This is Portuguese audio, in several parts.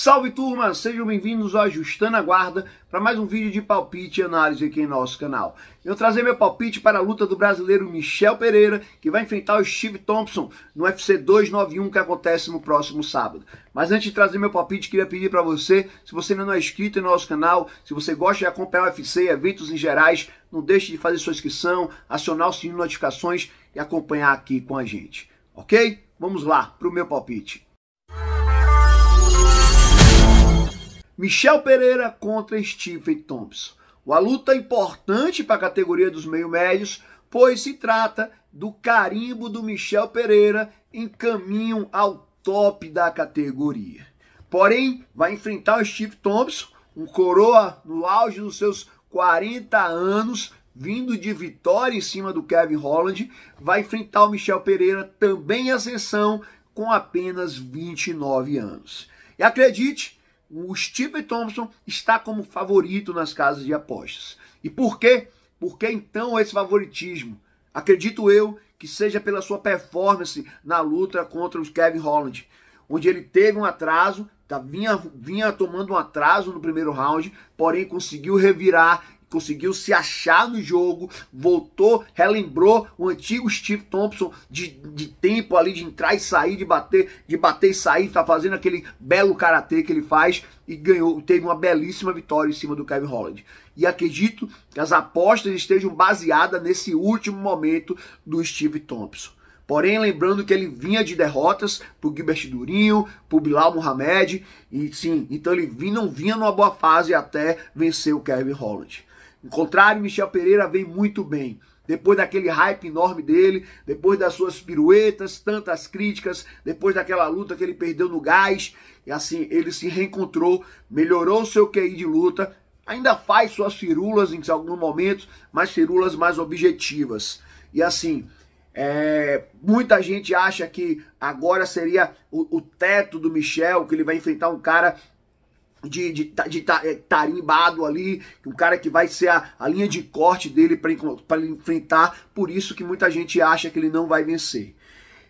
Salve turma, sejam bem-vindos ao Ajustando a Guarda para mais um vídeo de palpite e análise aqui em nosso canal. Eu trazer meu palpite para a luta do brasileiro Michel Pereira, que vai enfrentar o Steve Thompson no UFC 291 que acontece no próximo sábado. Mas antes de trazer meu palpite, queria pedir para você, se você ainda não é inscrito em nosso canal, se você gosta de acompanhar o UFC e eventos em gerais, não deixe de fazer sua inscrição, acionar o sininho de notificações e acompanhar aqui com a gente, ok? Vamos lá para o meu palpite. Michel Pereira contra Stephen Thompson. Uma luta importante para a categoria dos meio-médios, pois se trata do carimbo do Michel Pereira em caminho ao top da categoria. Porém, vai enfrentar o Steve Thompson, um coroa no auge dos seus 40 anos, vindo de vitória em cima do Kevin Holland, vai enfrentar o Michel Pereira também em ascensão com apenas 29 anos. E acredite, o Steve Thompson está como favorito nas casas de apostas. E por quê? Por que então esse favoritismo? Acredito eu que seja pela sua performance na luta contra o Kevin Holland, onde ele teve um atraso, tá, vinha, vinha tomando um atraso no primeiro round, porém conseguiu revirar conseguiu se achar no jogo, voltou, relembrou o antigo Steve Thompson de, de tempo ali de entrar e sair, de bater, de bater e sair, tá fazendo aquele belo karatê que ele faz e ganhou, teve uma belíssima vitória em cima do Kevin Holland. E acredito que as apostas estejam baseadas nesse último momento do Steve Thompson. Porém, lembrando que ele vinha de derrotas pro Gilbert Durinho, pro Bilal Mohamed, e sim, então ele vinha, não vinha numa boa fase até vencer o Kevin Holland. Em contrário, Michel Pereira vem muito bem. Depois daquele hype enorme dele, depois das suas piruetas, tantas críticas, depois daquela luta que ele perdeu no gás, e assim, ele se reencontrou, melhorou seu QI de luta, ainda faz suas firulas em alguns momentos, mas firulas mais objetivas. E assim, é, muita gente acha que agora seria o, o teto do Michel, que ele vai enfrentar um cara de, de, de, é, tarimbado ali, o cara que vai ser a, a linha de corte dele para enfrentar, por isso que muita gente acha que ele não vai vencer.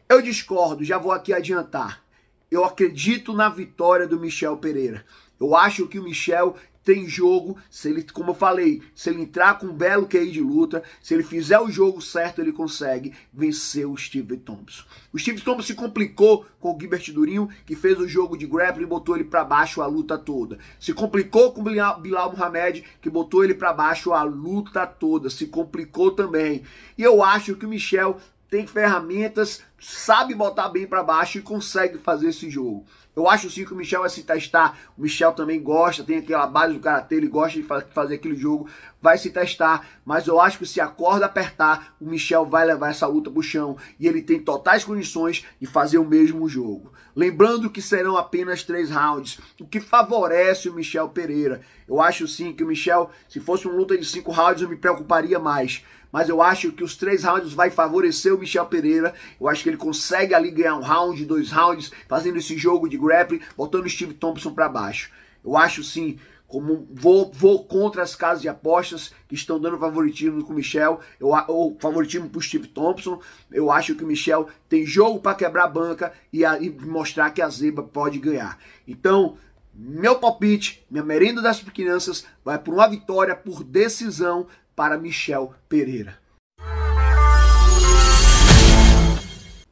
Eu discordo, já vou aqui adiantar. Eu acredito na vitória do Michel Pereira. Eu acho que o Michel tem jogo, se ele, como eu falei, se ele entrar com um belo QI de luta, se ele fizer o jogo certo, ele consegue vencer o Steve Thompson. O Steve Thompson se complicou com o Gilbert Durinho, que fez o jogo de grappling e botou ele para baixo a luta toda. Se complicou com o Bilal Mohamed, que botou ele para baixo a luta toda. Se complicou também. E eu acho que o Michel tem ferramentas sabe botar bem para baixo e consegue fazer esse jogo. Eu acho sim que o Michel vai se testar. O Michel também gosta, tem aquela base do karatê, ele gosta de fazer aquele jogo, vai se testar. Mas eu acho que se a corda apertar, o Michel vai levar essa luta pro chão e ele tem totais condições de fazer o mesmo jogo. Lembrando que serão apenas três rounds, o que favorece o Michel Pereira. Eu acho sim que o Michel, se fosse uma luta de cinco rounds, eu me preocuparia mais. Mas eu acho que os três rounds vai favorecer o Michel Pereira. Eu acho que que ele consegue ali ganhar um round, dois rounds, fazendo esse jogo de grappling, botando o Steve Thompson para baixo. Eu acho sim, como vou, vou contra as casas de apostas que estão dando favoritismo com o Michel, eu, ou favoritismo pro Steve Thompson. Eu acho que o Michel tem jogo para quebrar a banca e, a, e mostrar que a zebra pode ganhar. Então, meu palpite, minha merenda das pequenças, vai por uma vitória por decisão para Michel Pereira.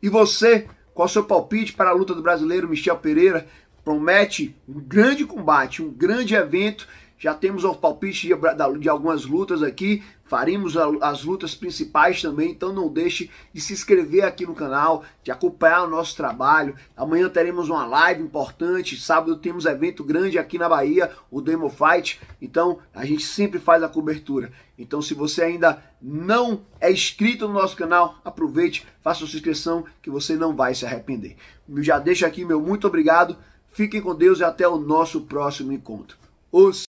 E você, qual é o seu palpite para a luta do brasileiro Michel Pereira? Promete um grande combate, um grande evento já temos o palpite de, de algumas lutas aqui, faremos as lutas principais também, então não deixe de se inscrever aqui no canal, de acompanhar o nosso trabalho. Amanhã teremos uma live importante, sábado temos evento grande aqui na Bahia, o Demo Fight, então a gente sempre faz a cobertura. Então se você ainda não é inscrito no nosso canal, aproveite, faça sua inscrição que você não vai se arrepender. Eu já deixo aqui meu muito obrigado, fiquem com Deus e até o nosso próximo encontro. Os